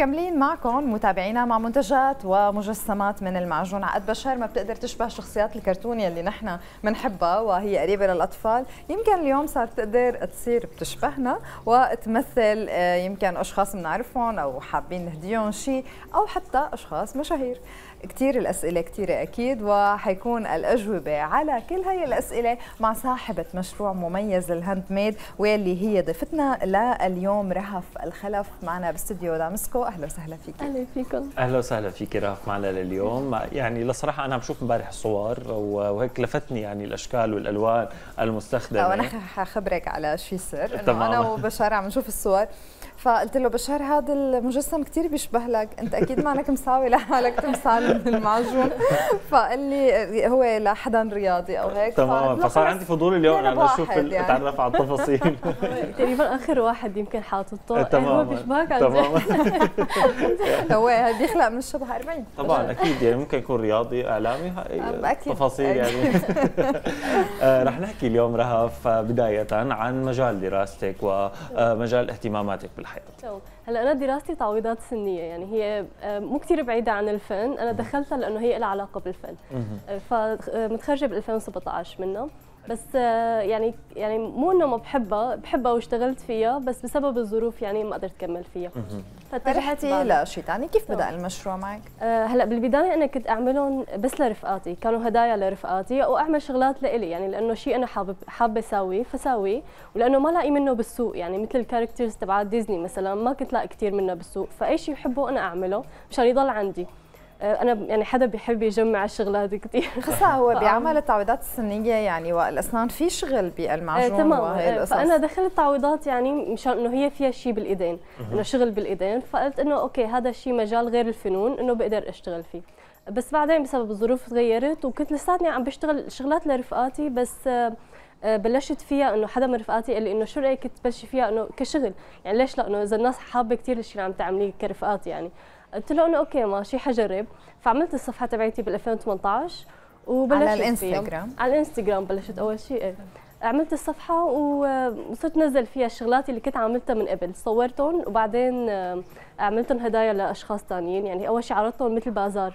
مكملين معكم متابعينا مع منتجات ومجسمات من المعجون عقد بشار ما بتقدر تشبه شخصيات الكرتون اللي نحن بنحبها وهي قريبه للاطفال يمكن اليوم صارت تقدر تصير بتشبهنا وتمثل آه، يمكن اشخاص بنعرفهم او حابين نهديهم شيء او حتى اشخاص مشاهير كثير الأسئلة كثيره أكيد وحيكون الأجوبة على كل هاي الأسئلة مع صاحبة مشروع مميز للهاند ميد واللي هي ضيفتنا لليوم رهف الخلف معنا باستديو دامسكو أهلا وسهلا فيك أهلا فيكم أهلا وسهلا فيك رهف معنا لليوم يعني لصراحة أنا عم شوف امبارح الصور وهيك لفتني يعني الأشكال والألوان المستخدمة وأنا حخبرك على شيء سر إنه أنا وبشار عم نشوف الصور فقلت له بشار هذا المجسم كثير بيشبه لك انت اكيد مانك مساوي لحالك تمثال من المعجون فقال لي هو لحدا رياضي او هيك تمام فصار عندي فضول اليوم انا اشوف يعني. اتعرف على التفاصيل تقريبا اخر واحد يمكن حاططه إيه، تماما هو بيشبهك عن تماما هو بيخلق من الشبه 40 طبعا اكيد يعني ممكن يكون رياضي اعلامي اكيد تفاصيل يعني آه، رح نحكي اليوم رهف آه، بدايه عن مجال دراستك ومجال آه، اهتماماتك بالحياه حياتك؟ هلا انا دراستي تعويضات سنيه يعني هي آه، مو كثير بعيده عن الفن انا دخلتها لانه هي لها علاقه بالفن فمتخرجه ب 2017 منها بس آه، يعني يعني مو انه ما بحبها بحبها واشتغلت فيها بس بسبب الظروف يعني ما قدرت اكمل فيها فرحتي لشيء ثاني كيف بدا المشروع معك آه، هلا بالبدايه انا كنت اعملهم بس لرفقاتي كانوا هدايا لرفقاتي واعمل شغلات لإلي يعني لانه شيء انا حابب حابه اساويه فساويه ولانه ما لاقي منه بالسوق يعني مثل الكاركترز تبع ديزني مثلا ما كنت لاقي كثير منه بالسوق فاي شيء بحبه انا اعمله مشان يضل عندي آه، انا يعني حدا بيحب يجمع الشغلات كثير خصا هو بيعمل التعويضات السنيه يعني والاسنان في شغل آه، بالمعجون تمام وهي آه، القصص فانا دخلت تعويضات يعني مشان انه هي فيها شيء بالايدين انه شغل بالايدين فقلت انه اوكي هذا الشيء مجال غير الفنون انه بقدر اشتغل فيه بس بعدين بسبب الظروف تغيرت وكنت لساتني عم بشتغل شغلات لرفقاتي بس بلشت فيها انه حدا من رفقاتي قال لي انه شو رايك تبلشي فيها انه كشغل يعني ليش لا انه اذا الناس حابه كثير الشيء اللي عم تعمليه كرفقات يعني قلت له انه اوكي ماشي حجرب فعملت الصفحه تبعتي بال 2018 وبلشت على الانستغرام على الانستغرام بلشت اول شيء إيه. عملت الصفحه وصرت نزل فيها الشغلات اللي كنت عملتها من قبل صورتهم وبعدين آه، عملتهم هدايا لاشخاص ثانيين يعني اول شيء عرضتهم مثل بازار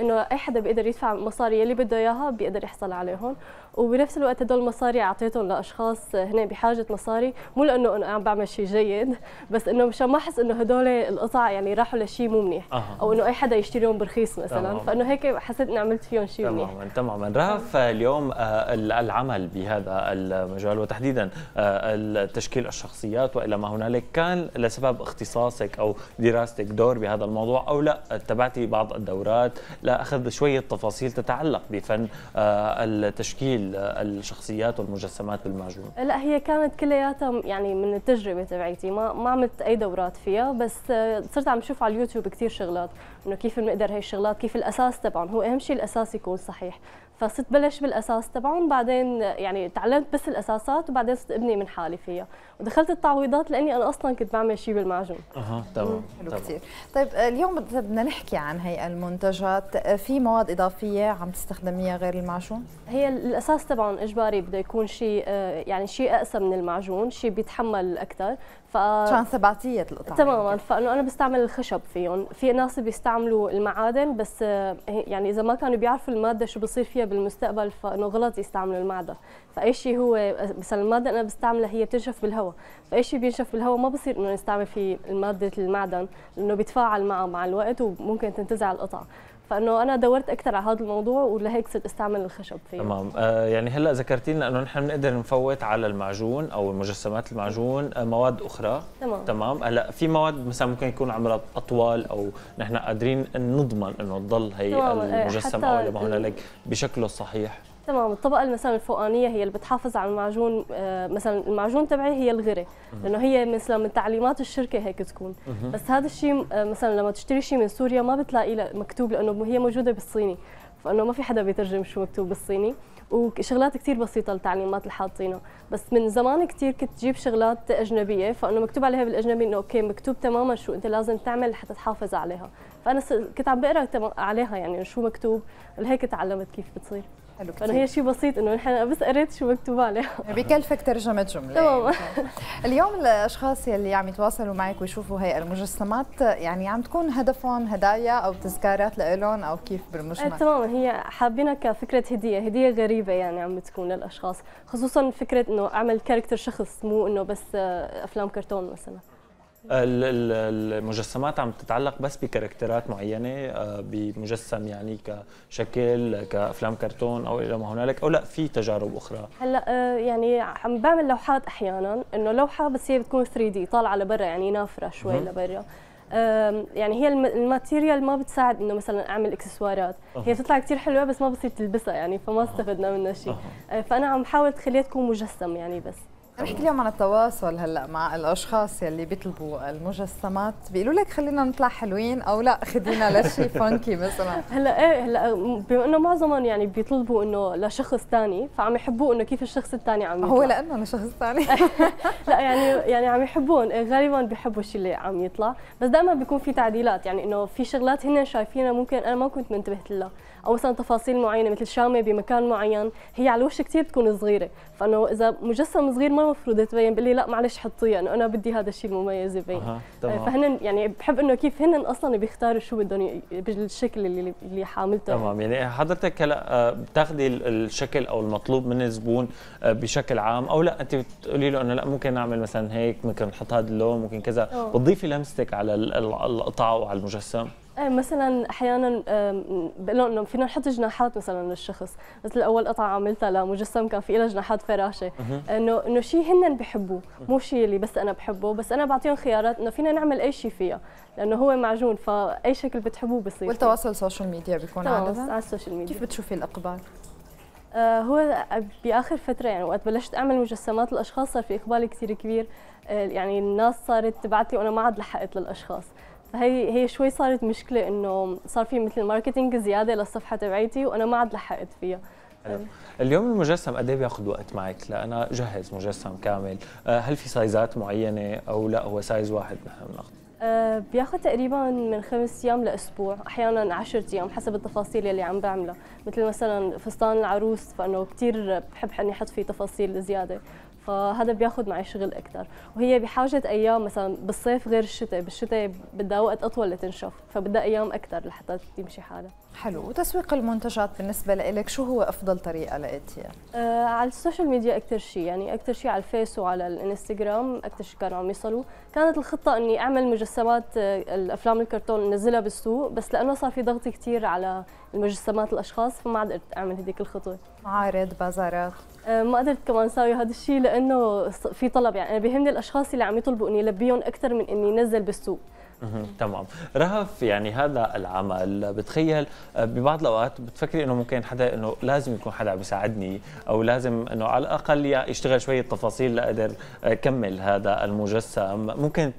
انه اي حدا بيقدر يدفع مصاري يلي بده اياها بيقدر يحصل عليهم وبنفس الوقت هدول المصاري اعطيتهم لاشخاص هنا بحاجه مصاري مو لانه انا عم بعمل شيء جيد بس انه مشان ما احس انه هدول القطع يعني راحوا لشيء مو منيح او انه اي حدا يشتريهم برخيص مثلا تمام. فانه هيك حسيت اني عملت فيهم شيء تماما منيح تماما رهف آه، اليوم آه، العمل بهذا المجال وتحديدا آه، تشكيل الشخصيات والى ما هنالك كان لسبب اختصاصك او دراستك دور بهذا الموضوع او لا اتبعتي بعض الدورات لاخذ شويه تفاصيل تتعلق بفن آه، التشكيل آه، الشخصيات والمجسمات بالمعجون لا هي كانت كلياتها يعني من التجربه تبعيتي ما ما عملت اي دورات فيها بس آه، صرت عم بشوف على اليوتيوب كثير شغلات انه كيف بنقدر هي الشغلات كيف الاساس تبعهم هو اهم شيء الاساس يكون صحيح فصرت بلش بالاساس تبعهم بعدين يعني تعلمت بس الاساسات وبعدين صرت ابني من حالي فيها ودخلت التعويضات لاني انا اصلا كنت بعمل شيء بالمعجون اها تمام حلو كثير طيب آه، اليوم بدنا نحكي عن هي المنتجات آه، في مواد اضافيه عم تستخدميها غير المعجون هي الاساس تبعهم اجباري بده يكون شيء آه، يعني شيء اقسى من المعجون شيء بيتحمل اكثر ف عشان ثباتيه القطع يعني. تماما فانه انا بستعمل الخشب فيهم في ناس بيستعملوا المعادن بس يعني اذا ما كانوا بيعرفوا الماده شو بصير فيها بالمستقبل فانه غلط يستعملوا المعده فاي شيء هو مثلا المادة انا بستعملها هي بتنشف بالهواء فاي شيء بينشف بالهواء ما بصير انه نستعمل فيه ماده المعدن لانه بيتفاعل معه مع الوقت وممكن تنتزع القطع فانه انا دورت اكثر على هذا الموضوع ولهيك صرت استعمل الخشب فيه تمام آه يعني هلا ذكرتي لنا انه نحن بنقدر نفوت على المعجون او مجسمات المعجون آه، مواد اخرى تمام تمام هلا في مواد مثلا ممكن يكون عمرها اطول او نحن قادرين نضمن انه تضل هي المجسم او ما هنالك بشكله الصحيح تمام الطبقه مثلا الفوقانيه هي اللي بتحافظ على المعجون آه، مثلا المعجون تبعي هي الغره لانه هي مثلا من تعليمات الشركه هيك تكون بس هذا الشيء آه، مثلا لما تشتري شيء من سوريا ما بتلاقيه مكتوب لانه هي موجوده بالصيني فانه ما في حدا بيترجم شو مكتوب بالصيني وشغلات كثير بسيطه التعليمات اللي حاطينها بس من زمان كثير كنت تجيب شغلات اجنبيه فانه مكتوب عليها بالاجنبي انه اوكي مكتوب تماما شو انت لازم تعمل لحتى تحافظ عليها فانا كنت عم بقرا عليها يعني شو مكتوب لهيك تعلمت كيف بتصير حلو كتير. هي شيء بسيط انه نحن بس قريت شو مكتوب عليها بكلفك ترجمه جمله تمام يعني. اليوم الاشخاص يلي عم يتواصلوا معك ويشوفوا هي المجسمات يعني عم تكون هدفهم هدايا او تذكارات لإلهم او كيف بالمجمل إيه، تماما هي حابينها كفكره هديه هديه غريبه يعني عم بتكون للاشخاص خصوصا فكره انه اعمل كاركتر شخص مو انه بس آه، افلام كرتون مثلا المجسمات عم تتعلق بس بكاركترات معينه آه، بمجسم يعني كشكل كافلام كرتون او الى ما هنالك او لا في تجارب اخرى هلا آه، يعني عم بعمل لوحات احيانا انه لوحه بس هي بتكون 3 دي طالعه لبرا يعني نافره شوي لبرا يعني هي الماتيريال ما بتساعد انه مثلا اعمل اكسسوارات هي بتطلع كثير حلوه بس ما بصير تلبسها يعني فما استفدنا منها شيء آه، فانا عم حاول تخليها تكون مجسم يعني بس نحكي اليوم عن التواصل هلا مع الاشخاص يلي بيطلبوا المجسمات بيقولوا لك خلينا نطلع حلوين او لا خدينا لشيء فانكي مثلا هلا ايه هلا بما انه معظمهم يعني بيطلبوا انه لشخص ثاني فعم يحبوا انه كيف الشخص الثاني عم يطلع هو لانه لشخص ثاني لا يعني يعني عم يحبون إيه، غالبا بيحبوا الشيء اللي عم يطلع بس دائما بيكون في تعديلات يعني انه في شغلات هن شايفينها ممكن انا ما كنت منتبهت لها او مثلا تفاصيل معينه مثل شامه بمكان معين هي على الوش كثير بتكون صغيره فانه اذا مجسم صغير ما المفروض تبين بقول لي لا معلش حطيه انه انا بدي هذا الشيء المميز يبين أه. فهن يعني بحب انه كيف هن اصلا بيختاروا شو بدهم بالشكل اللي اللي حاملته تمام يعني حضرتك هلا آه، بتاخذي الشكل او المطلوب من الزبون آه، بشكل عام او لا انت بتقولي له انه لا ممكن نعمل مثلا هيك ممكن نحط هذا اللون ممكن كذا بتضيفي لمستك على القطعه وعلى المجسم ايه مثلا احيانا بقول لهم انه فينا نحط جناحات مثلا للشخص مثل اول قطعه عملتها لمجسم كان في لها جناحات فراشه آه، انه انه شيء هن بحبوه مو شيء اللي بس انا بحبه بس انا بعطيهم خيارات انه فينا نعمل اي شيء فيها لانه هو معجون فاي شكل بتحبوه بصير والتواصل السوشيال ميديا بيكون عاده على السوشيال ميديا كيف بتشوفي الاقبال آه، هو باخر فتره يعني وقت بلشت اعمل مجسمات الاشخاص صار في اقبال كثير كبير آه، يعني الناس صارت تبعت لي وانا ما عاد لحقت للاشخاص فهي هي شوي صارت مشكله انه صار في مثل ماركتينج زياده للصفحه تبعيتي وانا ما عاد لحقت فيها اليوم المجسم قد ايه بياخذ وقت معك لانا جهز مجسم كامل آه، هل في سايزات معينه او لا هو سايز واحد نحن بناخذه آه، بياخذ تقريبا من خمس ايام لاسبوع احيانا 10 ايام حسب التفاصيل اللي عم بعملها مثل مثلا فستان العروس فانه كثير بحب اني احط فيه تفاصيل زياده فهذا بياخذ معي شغل اكثر وهي بحاجه ايام مثلا بالصيف غير الشتاء بالشتاء بدها وقت اطول لتنشف فبدها ايام اكثر لحتى تمشي حالها حلو وتسويق المنتجات بالنسبة لك شو هو أفضل طريقة لقيتيها؟ آه على السوشيال ميديا أكثر شيء يعني أكثر شيء على الفيس وعلى الانستغرام أكثر شيء كانوا عم يصلوا كانت الخطة إني أعمل مجسمات آه الأفلام الكرتون نزلها بالسوق بس لأنه صار في ضغط كثير على المجسمات الأشخاص فما عاد قدرت أعمل هذيك الخطوة معارض بازارات آه، ما قدرت كمان ساوي هذا الشيء لأنه في طلب يعني أنا بيهمني الأشخاص اللي عم يطلبوا إني لبيهم أكثر من إني نزل بالسوق تمام رهف يعني هذا العمل بتخيل آه، ببعض الاوقات بتفكري انه ممكن حدا انه لازم يكون حدا عم يساعدني او لازم انه على الاقل يشتغل شويه تفاصيل لاقدر اكمل هذا المجسم ممكن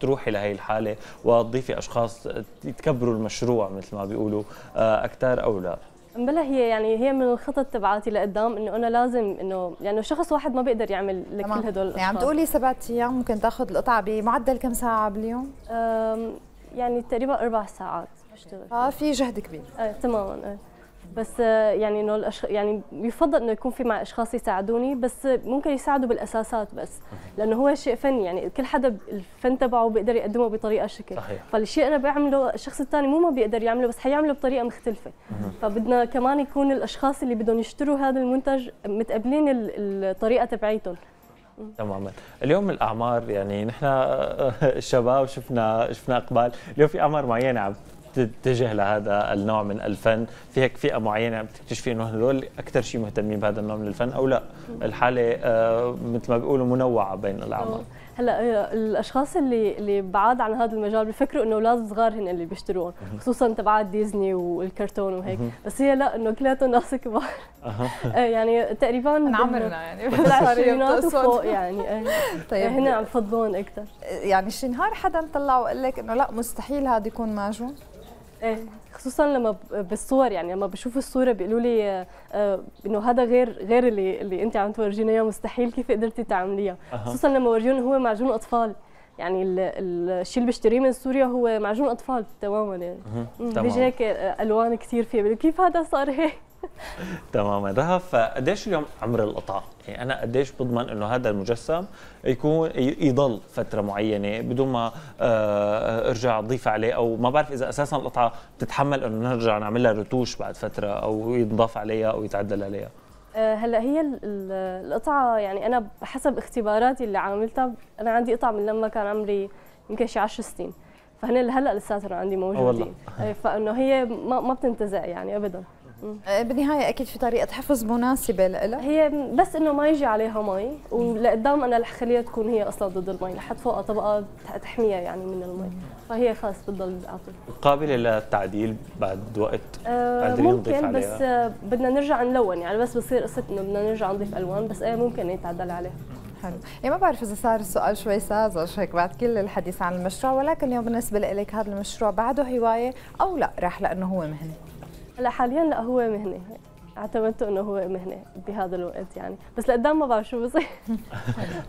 تروحي لهي الحاله وتضيفي اشخاص يتكبروا المشروع مثل ما بيقولوا آه، اكثر او لا بلا هي يعني هي من الخطط تبعاتي لقدام انه انا لازم انه يعني شخص واحد ما بيقدر يعمل لك كل هدول يعني عم تقولي سبعة ايام ممكن تاخذ القطعه بمعدل كم ساعه باليوم؟ يعني تقريبا اربع ساعات بشتغل اه في جهد كبير آه تماما آه. بس آه، يعني انه الأشخ... يعني يفضل انه يكون في مع اشخاص يساعدوني بس ممكن يساعدوا بالاساسات بس لانه هو شيء فني يعني كل حدا الفن تبعه بيقدر يقدمه بطريقه شكل صحيح. فالشيء انا بعمله الشخص الثاني مو ما بيقدر يعمله بس حيعمله بطريقه مختلفه فبدنا كمان يكون الاشخاص اللي بدهم يشتروا هذا المنتج متقبلين الطريقه تبعيتهم تماما اليوم الاعمار يعني نحن آه، آه، الشباب شفنا شفنا اقبال اليوم في اعمار معينه عم تتجه لهذا النوع من الفن في هيك فئه معينه بتكتشفي انه هذول اكثر شيء مهتمين بهذا النوع من الفن او لا الحاله آه، مثل ما بيقولوا منوعه بين الاعمار هلا آه، الاشخاص اللي اللي بعاد عن هذا المجال بفكروا انه اولاد صغار هن اللي بيشتروهم خصوصا تبعات ديزني والكرتون وهيك بس هي لا انه كلياتهم ناس كبار آه، يعني تقريبا عمرنا يعني بالعشرينات وفوق يعني طيب هن عم فضلون اكثر يعني شي نهار حدا طلع وقال لك انه لا مستحيل هذا يكون ماجون ايه خصوصا لما بالصور يعني لما بشوف الصوره بيقولوا لي آه، آه، انه هذا غير غير اللي اللي انت عم تورجينا اياه مستحيل كيف قدرتي تعمليها أه. خصوصا لما ورجون هو معجون اطفال يعني الشيء اللي بشتريه من سوريا هو معجون اطفال تماما يعني بيجي هيك آه، الوان كثير فيه كيف هذا صار هيك تماما رهف فقديش اليوم عمر القطعه؟ يعني انا قديش بضمن انه هذا المجسم يكون يضل فتره معينه بدون ما آه، ارجع اضيف عليه او ما بعرف اذا اساسا القطعه بتتحمل انه نرجع نعمل لها رتوش بعد فتره او ينضاف عليها او يتعدل عليها آه، هلا هي القطعه يعني انا حسب اختباراتي اللي عملتها انا عندي قطع من لما كان عمري يمكن شي 10 سنين فهن هلا لساتهم عندي موجودين إيه، فانه هي ما بتنتزع يعني ابدا أه، بالنهايه اكيد في طريقه حفظ مناسبه لها هي بس انه ما يجي عليها مي ولقدام انا رح خليها تكون هي اصلا ضد المي لحد فوقها طبقه تحميها يعني من المي فهي خلص بتضل على قابله للتعديل بعد وقت آه ممكن بس أه، بدنا نرجع نلون يعني بس بصير قصه انه بدنا نرجع نضيف الوان بس ايه ممكن يتعدل عليها حلو يعني ما بعرف اذا صار السؤال شوي ساذج هيك بعد كل الحديث عن المشروع ولكن اليوم بالنسبه لك هذا المشروع بعده هوايه او لا راح لانه هو مهنه هلا حاليا لا هو مهنه اعتمدت انه هو مهنه بهذا الوقت يعني بس لقدام ما بعرف شو بصير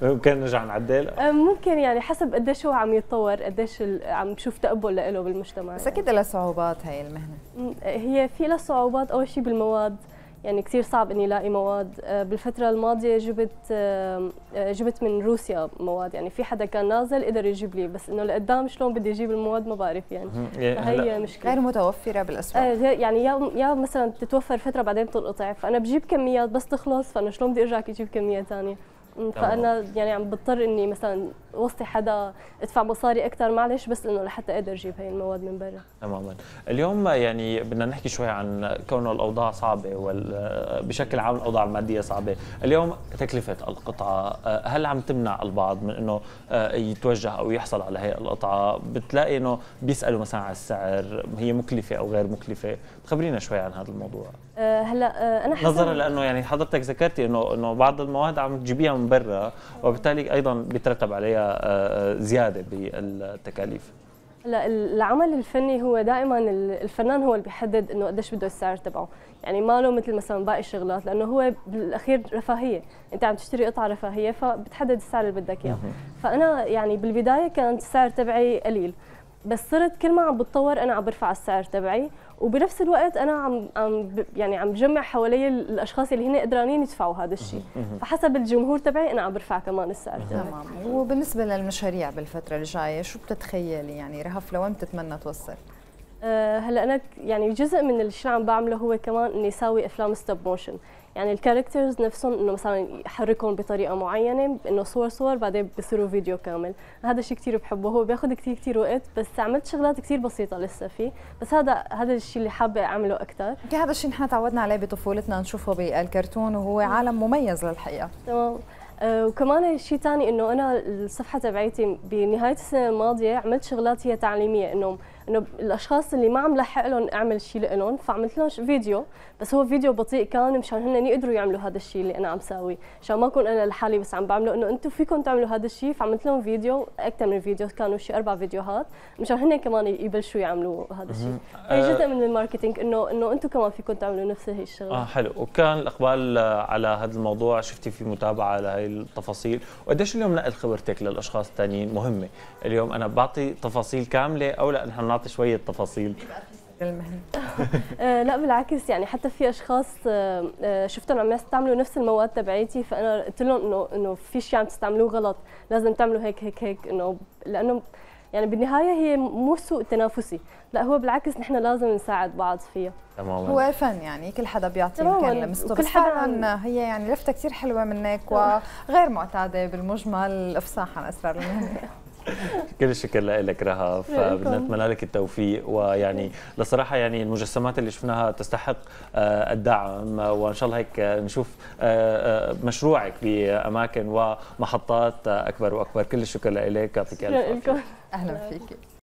ممكن نرجع نعدل ممكن يعني حسب قديش هو عم يتطور قديش عم بشوف تقبل له بالمجتمع بس يعني. اكيد يعني. لها صعوبات هاي المهنه هي في لها صعوبات اول شيء بالمواد يعني كثير صعب اني الاقي مواد آه، بالفتره الماضيه جبت آه، جبت من روسيا مواد يعني في حدا كان نازل قدر يجيب لي بس انه لقدام شلون بدي اجيب المواد ما بعرف يعني هي مشكله غير متوفره بالاسواق آه، يعني يا يا مثلا تتوفر فتره بعدين بتنقطع فانا بجيب كميات بس تخلص فانا شلون بدي ارجع اجيب كميه ثانيه فانا يعني عم بضطر اني مثلا وصي حدا ادفع مصاري اكثر معلش بس انه لحتى اقدر اجيب هي المواد من برا تماما اليوم يعني بدنا نحكي شوي عن كون الاوضاع صعبه وبشكل عام الاوضاع الماديه صعبه اليوم تكلفه القطعه آه، هل عم تمنع البعض من انه آه، يتوجه او يحصل على هي القطعه بتلاقي انه بيسالوا مثلا على السعر هي مكلفه او غير مكلفه خبرينا شوي عن هذا الموضوع آه، هلا انا نظرا لانه يعني حضرتك ذكرتي انه انه بعض المواد عم تجيبيها من برا وبالتالي ايضا بيترتب عليها آه، آه، زياده بالتكاليف لا العمل الفني هو دائما الفنان هو اللي بيحدد انه قديش بده السعر تبعه يعني ما له مثل مثلا باقي الشغلات لانه هو بالاخير رفاهيه انت عم تشتري قطعه رفاهيه فبتحدد السعر اللي بدك اياه فانا يعني بالبدايه كان السعر تبعي قليل بس صرت كل ما عم بتطور انا عم برفع السعر تبعي وبنفس الوقت انا عم عم يعني عم بجمع حوالي الاشخاص اللي هن قدرانين يدفعوا هذا الشيء فحسب الجمهور تبعي انا عم برفع كمان السعر تمام وبالنسبه للمشاريع بالفتره الجايه شو بتتخيلي يعني رهف لوين بتتمنى توصل آه، هلا انا يعني جزء من الشيء اللي عم بعمله هو كمان اني اسوي افلام ستوب موشن يعني الكاركترز نفسهم انه مثلا يحركهم بطريقه معينه انه صور صور بعدين بصيروا فيديو كامل هذا الشيء كثير بحبه هو بياخذ كثير كثير وقت بس عملت شغلات كثير بسيطه لسه فيه بس هذا هذا الشيء اللي حابه اعمله اكثر هذا الشيء نحن تعودنا عليه بطفولتنا نشوفه بالكرتون وهو عالم مميز للحقيقه تمام آه، وكمان شيء ثاني انه انا الصفحه تبعيتي بنهايه السنه الماضيه عملت شغلات هي تعليميه انه انه الاشخاص اللي ما عم لحق لهم اعمل شيء لهم فعملت لهم فيديو بس هو فيديو بطيء كان مشان هن يقدروا يعملوا هذا الشيء اللي انا عم ساويه مشان ما اكون انا لحالي بس عم بعمله انه انتم فيكم تعملوا هذا الشيء فعملت لهم فيديو اكثر من فيديو كانوا شيء اربع فيديوهات مشان هن كمان يبلشوا يعملوا هذا الشيء هي آه، جزء من الماركتينج انه انه انتم كمان فيكم تعملوا نفس هي الشغله اه حلو وكان الاقبال آه، على هذا الموضوع شفتي في متابعه لهي التفاصيل وقديش اليوم نقل خبرتك للاشخاص الثانيين مهمه اليوم انا بعطي تفاصيل كامله او لا نحن اعطي شويه تفاصيل آه، لا بالعكس يعني حتى في اشخاص آه، آه، شفتهم عم يستعملوا نفس المواد تبعيتي فانا قلت لهم انه انه في شيء يعني عم تستعملوه غلط لازم تعملوا هيك هيك هيك انه لانه يعني بالنهايه هي مو سوق تنافسي لا هو بالعكس نحن لازم نساعد بعض فيها تماما هو فن يعني كل حدا بيعطي يمكن لمسته كل حدا هي يعني لفته كثير حلوه منك وغير معتاده بالمجمل الافصاح عن اسرار المهنه كل الشكر لك رها فبدنا نتمنى لك التوفيق ويعني لصراحه يعني المجسمات اللي شفناها تستحق آه، الدعم وان شاء الله هيك آه، نشوف آه، مشروعك باماكن ومحطات اكبر واكبر كل الشكر لك يعطيك الف عافيه اهلا فيك